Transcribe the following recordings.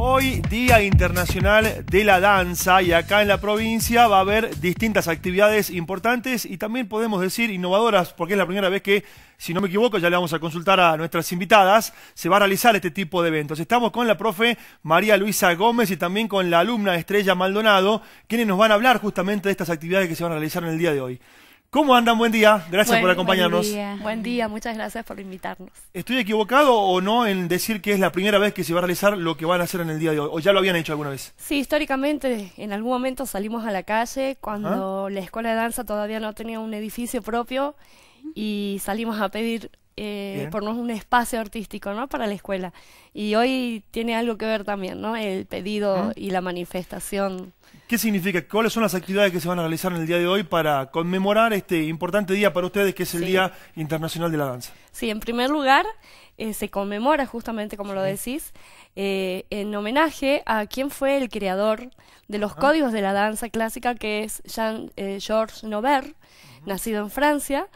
Hoy, Día Internacional de la Danza, y acá en la provincia va a haber distintas actividades importantes y también podemos decir innovadoras, porque es la primera vez que, si no me equivoco, ya le vamos a consultar a nuestras invitadas, se va a realizar este tipo de eventos. Estamos con la profe María Luisa Gómez y también con la alumna Estrella Maldonado, quienes nos van a hablar justamente de estas actividades que se van a realizar en el día de hoy. ¿Cómo andan? Buen día. Gracias por acompañarnos. Buen día. muchas gracias por invitarnos. ¿Estoy equivocado o no en decir que es la primera vez que se va a realizar lo que van a hacer en el día de hoy? ¿O ya lo habían hecho alguna vez? Sí, históricamente en algún momento salimos a la calle cuando la escuela de danza todavía no tenía un edificio propio y salimos a pedir eh, por un espacio artístico ¿no? para la escuela. Y hoy tiene algo que ver también, ¿no? El pedido y la manifestación ¿Qué significa? ¿Cuáles son las actividades que se van a realizar en el día de hoy para conmemorar este importante día para ustedes que es el Día Internacional de la Danza? Sí, en primer lugar, eh, se conmemora justamente, como lo decís, eh, en homenaje a quien fue el creador de los códigos de la danza clásica, que es Jean-Georges eh, Nobert, nacido en Francia.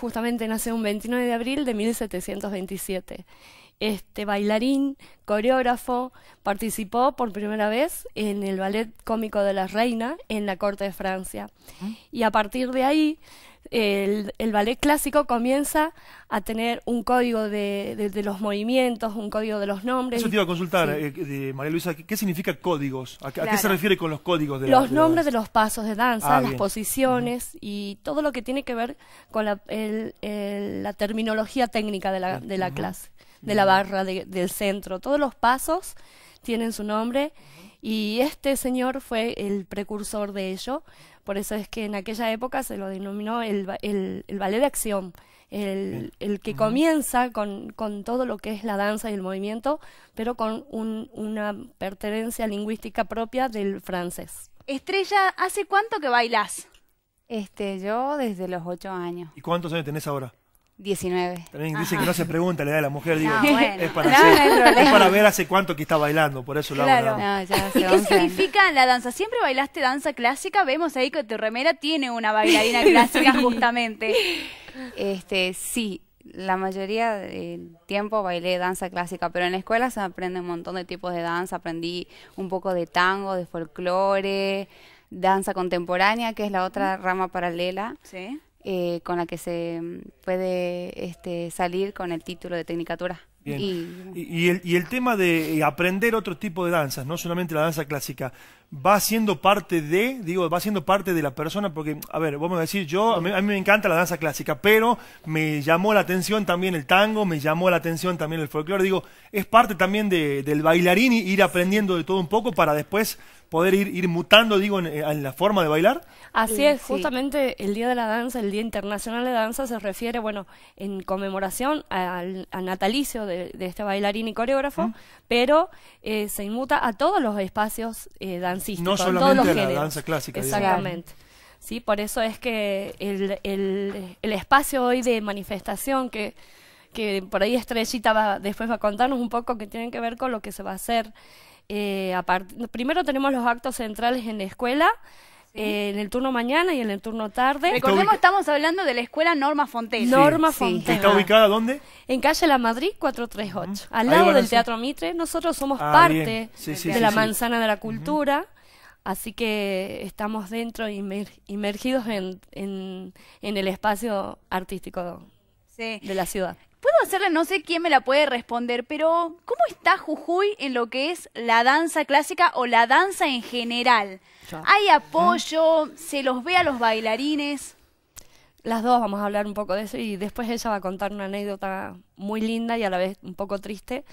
justamente nace un 29 de abril de 1727 este bailarín, coreógrafo, participó por primera vez en el ballet cómico de la reina en la corte de Francia. Y a partir de ahí, el, ballet clásico comienza a tener un código de, los movimientos, un código de los nombres. Eso te iba a consultar, eh, María Luisa, ¿qué, significa códigos? ¿A, qué se refiere con los códigos de Los la, nombres de los pasos de danza, ah, las posiciones y todo lo que tiene que ver con la, terminología técnica de la, eh, clase de la barra del centro. Todos los pasos tienen su nombre y este señor fue el precursor de ello. Por eso es que en aquella época se lo denominó el, el, ballet de acción, el, que comienza con, con, todo lo que es la danza y el movimiento, pero con una pertenencia lingüística propia del francés. Estrella, ¿hace cuánto que bailas? Este, yo desde los ocho años. ¿Y cuántos años tenés ahora? 19. También dice que no se pregunta la edad de la mujer, digo, es, para para ver hace cuánto que está bailando, por eso la ya ¿Y qué significa la danza? ¿Siempre bailaste danza clásica? Vemos ahí que tu remera tiene una bailarina clásica justamente. Este, sí, la mayoría del tiempo bailé danza clásica, pero en la escuela se aprende un montón de tipos de danza, aprendí un poco de tango, de folclore, danza contemporánea, que es la otra rama paralela. Sí eh, con la que se mm, puede este, salir con el título de Tecnicatura. Y, el, tema de eh, aprender otro tipo de danzas, no solamente la danza clásica, va siendo parte de, digo, va siendo parte de la persona, porque, a ver, vamos a decir, yo, a mí, me encanta la danza clásica, pero me llamó la atención también el tango, me llamó la atención también el folclore, digo, es parte también del bailarín ir aprendiendo de todo un poco para después poder ir, ir mutando, digo, en, la forma de bailar. Así es, justamente el Día de la Danza, el Día Internacional de Danza, se refiere, bueno, en conmemoración al, natalicio de, este bailarín y coreógrafo, pero eh, se inmuta a todos los espacios eh, dancísticos. No solamente todos los a la danza clásica. Exactamente. Sí, por eso es que el, el, espacio hoy de manifestación que que por ahí Estrellita va, después va a contarnos un poco que tienen que ver con lo que se va a hacer eh, primero tenemos los actos centrales en la escuela. Eh, en el turno mañana y en el turno tarde. Recordemos, estamos hablando de la escuela Norma Fonte Norma ¿Está ubicada dónde? En calle La Madrid 438, al lado del Teatro Mitre. Nosotros somos ah, parte de la manzana de la cultura. Así que estamos dentro, y inmergidos en, en, en el espacio artístico de la ciudad. Puedo hacerle, no sé quién me la puede responder, pero ¿cómo está Jujuy en lo que es la danza clásica o la danza en general? ¿Hay apoyo? ¿Se los ve a los bailarines? Las dos vamos a hablar un poco de eso y después ella va a contar una anécdota muy linda y a la vez un poco triste.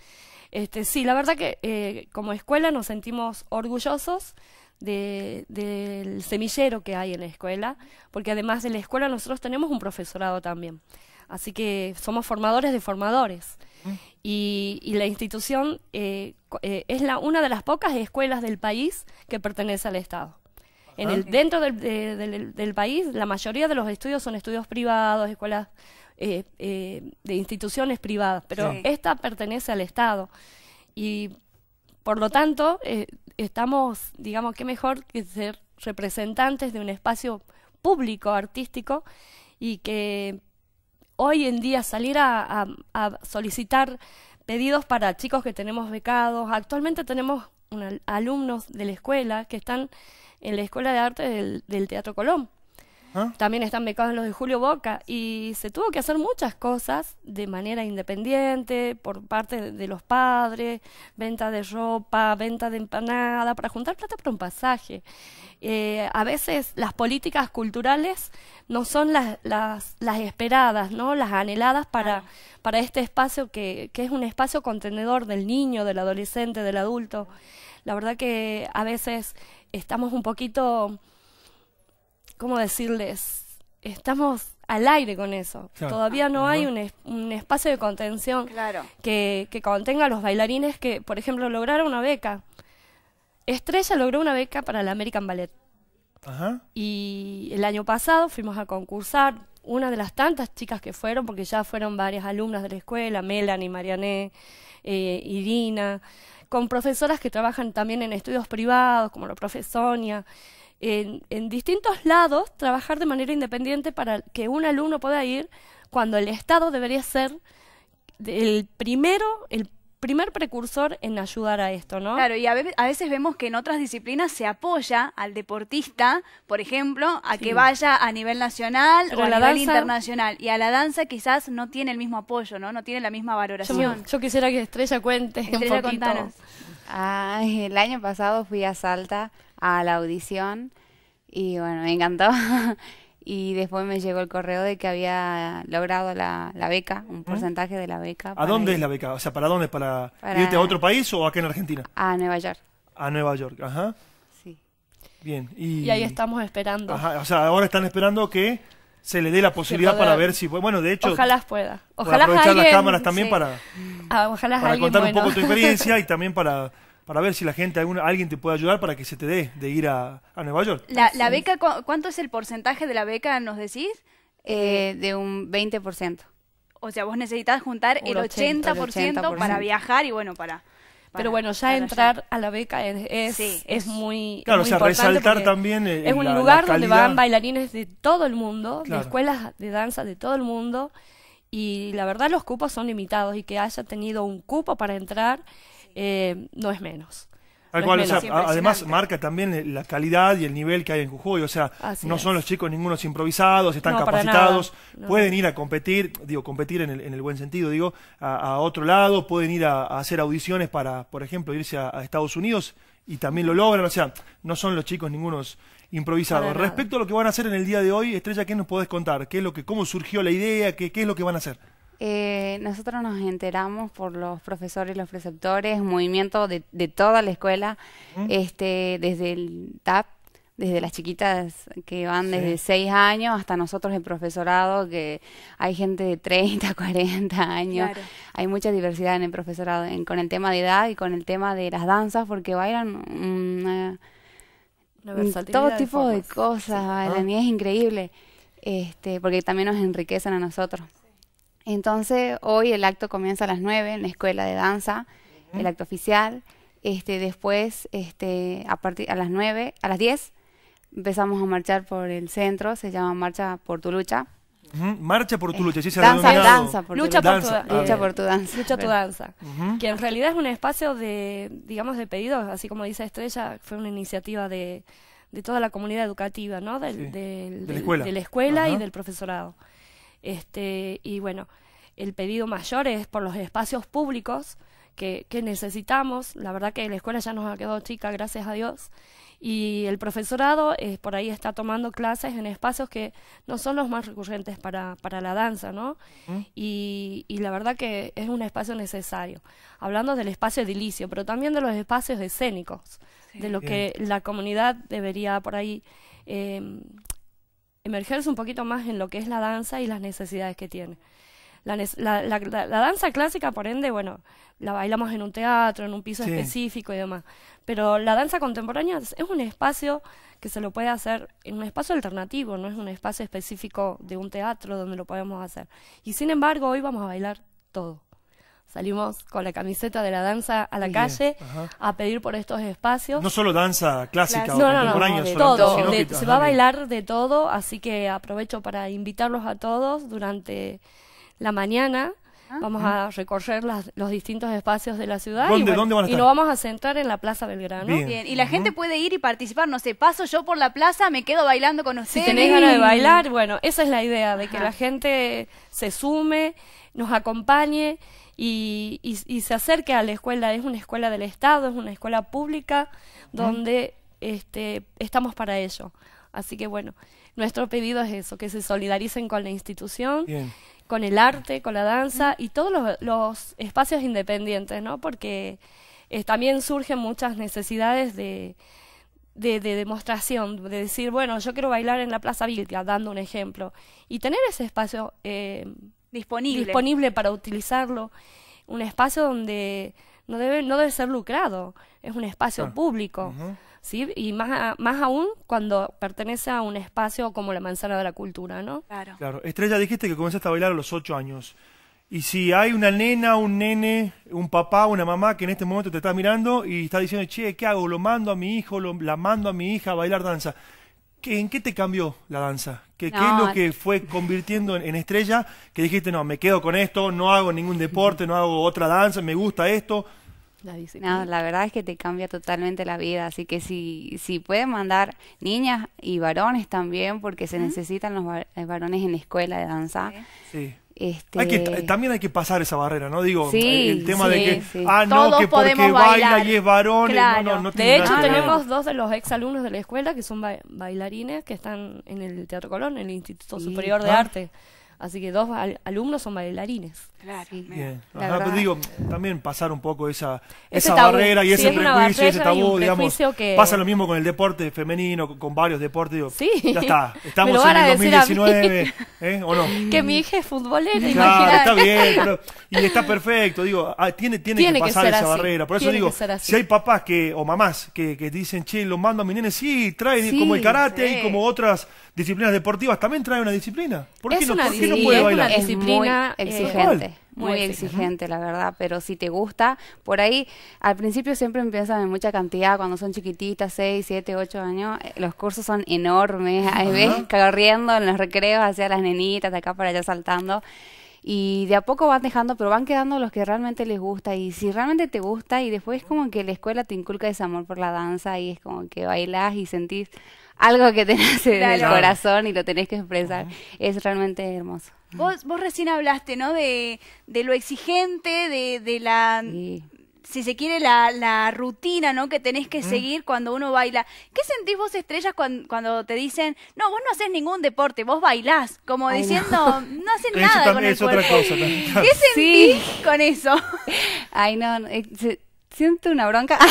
Este, sí, la verdad que eh, como escuela nos sentimos orgullosos del semillero que hay en la escuela, porque además de la escuela nosotros tenemos un profesorado también. Así que somos formadores de formadores. Mm. Y, la institución eh, eh, es la, una de las pocas escuelas del país que pertenece al Estado. En el, dentro del, país, la mayoría de los estudios son estudios privados, escuelas eh, de instituciones privadas, pero esta pertenece al Estado. Y por lo tanto, estamos, digamos, qué mejor que ser representantes de un espacio público, artístico, y que hoy en día salir a, solicitar pedidos para chicos que tenemos becados. Actualmente tenemos alumnos de la escuela que están en la Escuela de Arte del Teatro Colón ¿Ah? También están becados los de Julio Boca y se tuvo que hacer muchas cosas de manera independiente por parte de los padres, venta de ropa, venta de empanada, para juntar plata para un pasaje. Eh, a veces las políticas culturales no son las, las, las esperadas, ¿no? las anheladas para, para este espacio que, que es un espacio contenedor del niño, del adolescente, del adulto. La verdad que a veces estamos un poquito ¿cómo decirles? Estamos al aire con eso. Todavía no hay un, espacio de contención que, contenga a los bailarines que, por ejemplo, lograron una beca. Estrella logró una beca para el American Ballet. Y el año pasado fuimos a concursar, una de las tantas chicas que fueron, porque ya fueron varias alumnas de la escuela, Melanie, Mariané, eh, Irina, con profesoras que trabajan también en estudios privados, como la Sonia, en, distintos lados, trabajar de manera independiente para que un alumno pueda ir cuando el Estado debería ser el primero, el primer precursor en ayudar a esto, ¿no? Claro, y a, veces vemos que en otras disciplinas se apoya al deportista, por ejemplo, a que vaya a nivel nacional o a, nivel internacional. Y a la danza quizás no tiene el mismo apoyo, ¿no? No tiene la misma valoración. Yo, quisiera que Estrella cuente Estrella un poquito. el año pasado fui a Salta a la audición y bueno, me encantó. y después me llegó el correo de que había logrado la, beca, un porcentaje de la beca. ¿A dónde es la beca? O sea, ¿para dónde? ¿Para, irte a otro país o aquí en Argentina? A Nueva York. A Nueva York, ajá. Sí. Bien. Y, ahí estamos esperando. Ajá, o sea, ahora están esperando que se le dé la posibilidad para ver si bueno de hecho ojalá pueda ojalá aprovechar las cámaras también para, ah, ojalá para contar un poco tu experiencia y también para para ver si la gente, alguien te puede ayudar para que se te dé de ir a, a Nueva York. La, beca, ¿cuánto es el porcentaje de la beca, nos decís? Eh, eh. de un 20%. O sea, vos necesitas juntar el 80%, para viajar y bueno, para... pero bueno, ya entrar a la beca es, es, muy. Claro, o sea, resaltar también. Eh, es un lugar donde van bailarines de todo el mundo, de escuelas de danza de todo el mundo, y la verdad los cupos son limitados y que haya tenido un cupo para entrar eh, no es menos. además marca también la calidad y el nivel que hay en Jujuy, o sea, no son los chicos ningunos improvisados, están capacitados, pueden ir a competir, digo, competir en el, en el buen sentido, digo, a, otro lado, pueden ir a, hacer audiciones para, por ejemplo, irse a, Estados Unidos y también lo logran, o sea, no son los chicos ningunos improvisados. Respecto a lo que van a hacer en el día de hoy, Estrella, ¿qué nos podés contar? ¿Qué es lo que, cómo surgió la idea? ¿Qué, qué es lo que van a hacer? Eh, nosotros nos enteramos por los profesores, y los preceptores, movimiento de, toda la escuela, este, desde el TAP, desde las chiquitas que van desde 6 años hasta nosotros el profesorado, que hay gente de 30, 40 años. Hay mucha diversidad en el profesorado, con el tema de edad y con el tema de las danzas, porque bailan todo tipo de, cosas, sí. bailan ah. es increíble, este, porque también nos enriquecen a nosotros. Entonces, hoy el acto comienza a las 9 en la escuela de danza, el acto oficial. Este, después, este, a, partir, a las 9, a las 10, empezamos a marchar por el centro, se llama Marcha por tu lucha. Marcha por tu eh, lucha, sí se llama. danza, danza por tu, danza. Ah, lucha por tu danza. Lucha tu danza. Que en realidad es un espacio de, digamos, de pedidos, así como dice Estrella, fue una iniciativa de, toda la comunidad educativa, ¿no? Del, de la escuela y del profesorado. Este, y bueno, el pedido mayor es por los espacios públicos que, necesitamos. La verdad que la escuela ya nos ha quedado chica, gracias a Dios. Y el profesorado es por ahí está tomando clases en espacios que no son los más recurrentes para, la danza, ¿no? Y, y, la verdad que es un espacio necesario. Hablando del espacio edilicio, pero también de los espacios escénicos, de lo que la comunidad debería por ahí em, emergerse un poquito más en lo que es la danza y las necesidades que tiene. La, danza clásica, por ende, bueno, la bailamos en un teatro, en un piso específico y demás. Pero la danza contemporánea es un espacio que se lo puede hacer en un espacio alternativo, no es un espacio específico de un teatro donde lo podemos hacer. Y sin embargo, hoy vamos a bailar todo. Salimos con la camiseta de la danza a la calle a pedir por estos espacios. No solo danza clásica o no, se va a bailar de todo, así que aprovecho para invitarlos a todos durante la mañana. Ah. Vamos a recorrer los distintos espacios de la ciudad. ¿Dónde, y, ¿dónde van a estar? y nos vamos a centrar en la Plaza Belgrano. Bien. Bien. Y la gente puede ir y participar. No sé, paso yo por la plaza, me quedo bailando con ustedes. Si tenéis ganas de bailar, bueno, esa es la idea, de que la gente se sume, nos acompañe y, se acerque a la escuela. Es una escuela del Estado, es una escuela pública donde este, estamos para ello. Así que bueno, nuestro pedido es eso, que se solidaricen con la institución, con el arte, con la danza y todos los, espacios independientes, ¿no? Porque eh, también surgen muchas necesidades de, de, demostración, de decir, bueno, yo quiero bailar en la Plaza Vilca, dando un ejemplo, y tener ese espacio eh, disponible. disponible para utilizarlo. Un espacio donde no debe, no debe ser lucrado, es un espacio público. ¿sí? Y más, más aún cuando pertenece a un espacio como la Manzana de la Cultura, ¿no? Claro. claro. Estrella, dijiste que comenzaste a bailar a los ocho años. Y si hay una nena, un nene, un papá, una mamá que en este momento te está mirando y está diciendo, che, ¿qué hago? ¿Lo mando a mi hijo? Lo, ¿La mando a mi hija a bailar danza? ¿Qué, ¿En qué te cambió la danza? ¿Qué, es lo que fue convirtiendo en, estrella? Que dijiste, no, me quedo con esto, no hago ningún deporte, no hago otra danza, me gusta esto. La verdad es que te cambia totalmente la vida, así que si, si pueden mandar niñas y varones también, porque se necesitan los eh, varones en la escuela de danza. Sí. Este... que, también hay que pasar esa barrera, ¿no? Digo, el tema de que, ah, no, que porque baila y es varón. Eh, claro. No, de hecho, tenemos dos de los exalumnos de la escuela que son bailarines que están en el Teatro Colón, en el Instituto Superior de ah. Arte. Así que dos alumnos son bailarines. Claro. Ah, digo, también pasar un poco esa, barrera y ese prejuicio, ese tabú, digamos. Pasa lo mismo con el deporte femenino, con, varios deportes. Digo, sí. Ya está, estamos en el 2019, ¿eh? ¿o no? Que mi hija es futbolera, claro, está bien, y está perfecto, digo, ah, tiene, que pasar esa barrera. Por eso digo, si hay papás que, o mamás que, dicen, che, los mando a mi nene, sí, trae como el karate y como otras disciplinas deportivas, también trae una disciplina. ¿Por qué no? es Una disciplina eh, exigente. muy, exigente, la verdad, pero si te gusta, por ahí al principio siempre empiezan en mucha cantidad, cuando son chiquititas, 6, 7, 8 años, eh, los cursos son enormes, hay veces corriendo en los recreos hacia las nenitas, de acá para allá saltando y de a poco van dejando, pero van quedando los que realmente les gusta y si realmente te gusta y después como que la escuela te inculca ese amor por la danza y es como que bailás y sentís algo que tenés en el corazón y lo tenés que expresar, es realmente hermoso. Vos, vos recién hablaste, ¿no? De, de lo exigente, de, la si se quiere, la, la rutina ¿no? que tenés que mm. seguir cuando uno baila. ¿Qué sentís vos, estrellas, cuando, te dicen, no, vos no haces ningún deporte, vos bailás? Como diciendo, no, no nada. con el ¿Qué sentís con eso? Ay, no. Eh, siento una bronca.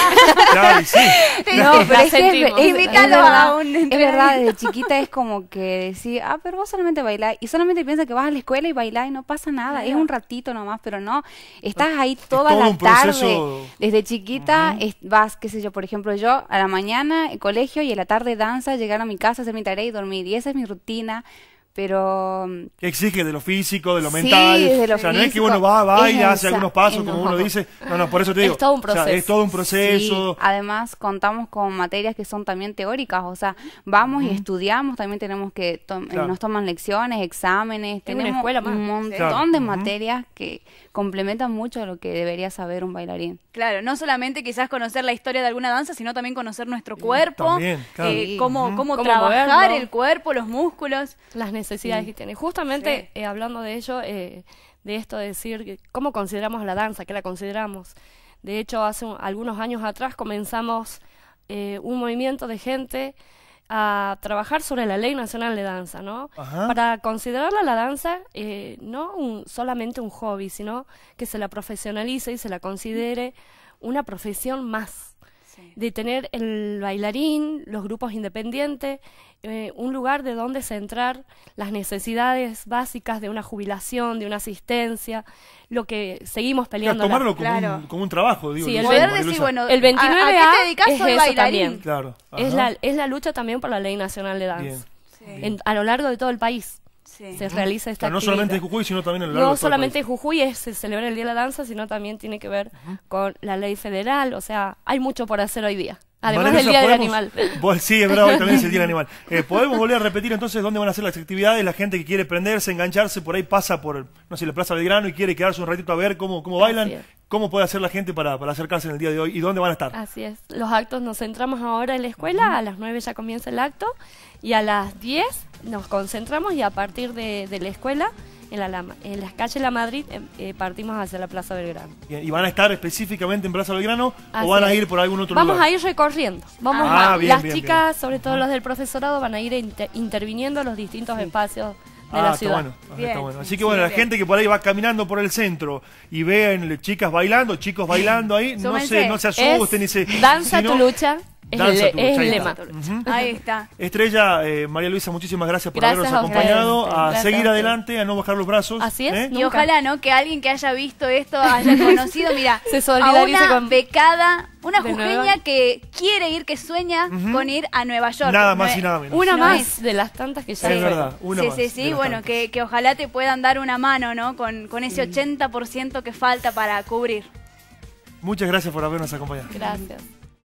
No, pero es verdad, desde chiquita es como que decir, ah, pero vos solamente bailás y solamente piensa que vas a la escuela y bailás y no pasa nada, es un ratito nomás, pero no, estás ahí toda la tarde. Desde chiquita vas, qué sé yo, por ejemplo, yo a la mañana el colegio y a la tarde danza, llegar a mi casa, hacer mi tarea y dormir y esa es mi rutina pero... Mm, exige de lo físico, de lo sí, mental. De lo o sea, no es que uno va, baila, hace algunos pasos, como uno dice. No, no, por eso te digo. Es todo un proceso. es todo un proceso. Además, contamos con materias que son también teóricas. O sea, vamos y estudiamos, también tenemos que... Eh, nos toman lecciones, exámenes. tenemos escuela un montón de materias que complementan mucho lo que debería saber un bailarín. Claro, no solamente quizás conocer la historia de alguna danza, sino también conocer nuestro mm, cuerpo, también, eh, cómo, cómo, trabajar el cuerpo, los músculos. Las necesidades que tiene. Justamente eh, hablando de ello, eh, de esto de decir cómo consideramos la danza, qué la consideramos. De hecho, hace algunos años atrás comenzamos eh, un movimiento de gente a trabajar sobre la Ley Nacional de Danza, ¿no? Para considerarla la danza no solamente un hobby, sino que se la profesionalice y se la considere una profesión más de tener el bailarín, los grupos independientes, eh, un lugar de donde centrar las necesidades básicas de una jubilación, de una asistencia, lo que seguimos peleando. tomarlo como, un, trabajo, digo. el, 29 ¿a, es es, la, lucha también por la Ley Nacional de Danza. a lo largo de todo el país se realiza esta actividad. No solamente en Jujuy, sino también en el No solamente en Jujuy se celebra el Día de la Danza, sino también tiene que ver con la ley federal. O sea, hay mucho por hacer hoy día. Además del Día del Animal. sí, es verdad, hoy también es el Día del Animal. Eh, ¿Podemos volver a repetir entonces dónde van a ser las actividades? La gente que quiere prenderse, engancharse, por ahí pasa por, no sé, la Plaza Belgrano y quiere quedarse un ratito a ver cómo, cómo bailan. ¿Cómo puede hacer la gente para, acercarse en el día de hoy y dónde van a estar? Así es. Los actos nos centramos ahora en la escuela, a las 9 ya comienza el acto y a las 10 nos concentramos y a partir de, la escuela, en la, en las calles La Madrid, em, eh, partimos hacia la Plaza Belgrano. ¿Y van a estar específicamente en Plaza Belgrano o van a ir por algún otro lugar? Vamos a ir recorriendo. Vamos ah, las chicas, sobre todo las del profesorado, van a ir interviniendo interviniendo los distintos espacios ah, Está bueno, Así que bueno, la gente que por ahí va caminando por el centro y vean chicas bailando, chicos bailando ahí, no se, no se asusten. ni se, danza tu lucha es, el lema. Ahí está. Estrella, eh, María Luisa, muchísimas gracias por habernos acompañado, a, seguir adelante, a no bajar los brazos. Así es. ¿eh? Y ojalá, ¿no? Que alguien que haya visto esto haya conocido, mira, a una becada, una jujeña que quiere ir, que sueña con ir a Nueva York. Nada más y nada menos. Una más de las tantas que ya sí. Es sí, Sí, sí, bueno, que, ojalá te puedan dar una mano, ¿no? Con, con ese 80% que falta para cubrir. Muchas gracias por habernos acompañado. Gracias.